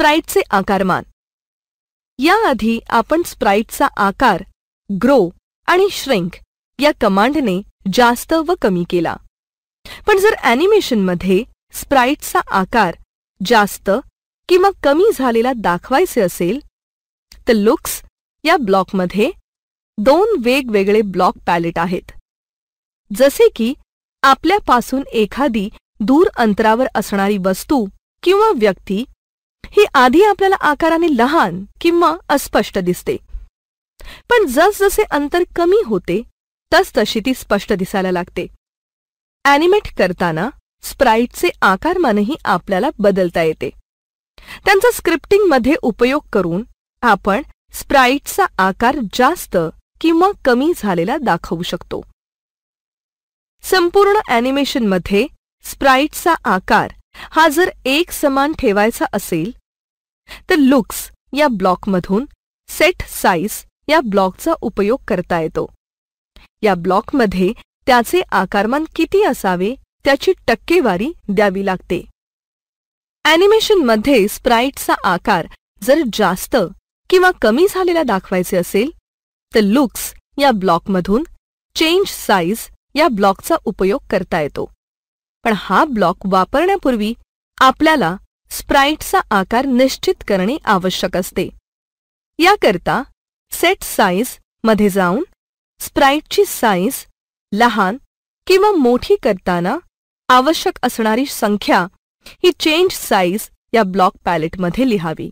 स्प्राईटचे आकारमान याआधी आपण स्प्राईटचा आकार ग्रो आणि श्रिंक या कमांडने जास्त व कमी केला पण जर ॲनिमेशनमध्ये स्प्राईटचा आकार जास्त किंवा कमी झालेला दाखवायचे असेल तर लुक्स या ब्लॉकमध्ये दोन वेगवेगळे ब्लॉक पॅलेट आहेत जसे की आपल्यापासून एखादी दूर अंतरावर असणारी वस्तू किंवा व्यक्ती ही आधी आपल्याला आकाराने लहान किंवा अस्पष्ट दिसते पण जसजसे अंतर कमी होते तस तशी ती स्पष्ट दिसायला लागते ॲनिमेट करताना स्प्राईटचे आकारमानही आपल्याला बदलता येते त्यांचा स्क्रिप्टिंगमध्ये उपयोग करून आपण स्प्राईटचा आकार जास्त किंवा कमी झालेला दाखवू शकतो संपूर्ण ॲनिमेशनमध्ये स्प्राईटचा आकार हा जर एक समान ठेवायचा असेल तर लुक्स या ब्लॉकमधून सेट साईज या ब्लॉकचा उपयोग करता येतो या ब्लॉकमध्ये त्याचे आकारमान किती असावे त्याची टक्केवारी द्यावी लागते ॲनिमेशनमध्ये स्प्राईटचा आकार जर जास्त किंवा कमी झालेला दाखवायचे असेल तर लुक्स या ब्लॉकमधून चेंज साईज या ब्लॉकचा उपयोग करता येतो पण हा ब्लॉक वापरण्यापूर्वी आपल्याला स्प्राईटचा आकार निश्चित करणे आवश्यक असते याकरता सेट साईज मध्ये जाऊन स्प्राईटची साईज लहान किंवा मोठी करताना आवश्यक असणारी संख्या ही चेंज साईज या ब्लॉक पॅलेटमध्ये लिहावी